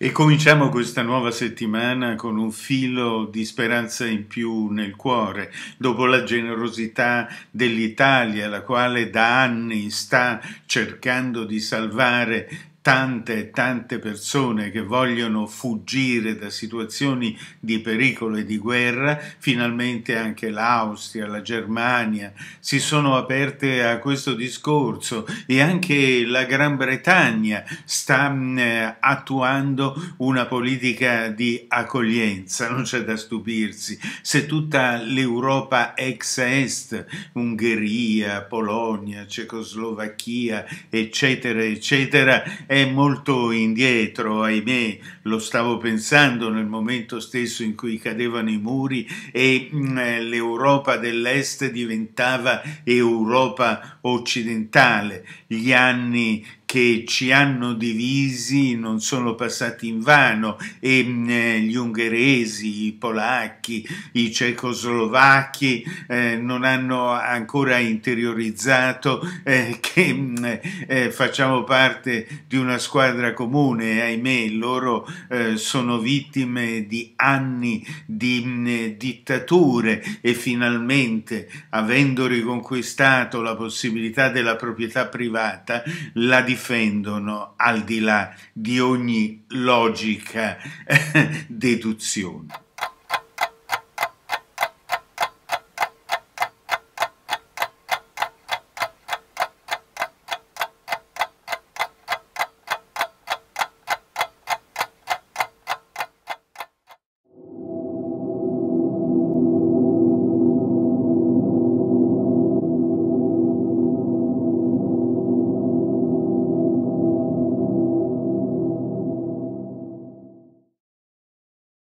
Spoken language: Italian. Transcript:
E cominciamo questa nuova settimana con un filo di speranza in più nel cuore, dopo la generosità dell'Italia, la quale da anni sta cercando di salvare tante e tante persone che vogliono fuggire da situazioni di pericolo e di guerra, finalmente anche l'Austria, la Germania si sono aperte a questo discorso e anche la Gran Bretagna sta mh, attuando una politica di accoglienza, non c'è da stupirsi. Se tutta l'Europa ex-est, Ungheria, Polonia, Cecoslovacchia, eccetera, eccetera, è molto indietro, ahimè, lo stavo pensando nel momento stesso in cui cadevano i muri e mh, mm, eh, l'Europa dell'Est diventava Europa occidentale, gli anni che ci hanno divisi non sono passati in vano e mh, mm, eh, gli ungheresi, i polacchi, i cecoslovacchi eh, non hanno ancora interiorizzato eh, che mh, mm, eh, facciamo parte di una squadra comune, ahimè loro eh, sono vittime di anni di mh, mm, dittature e finalmente avendo riconquistato la possibilità della proprietà privata la differenza difendono al di là di ogni logica eh, deduzione.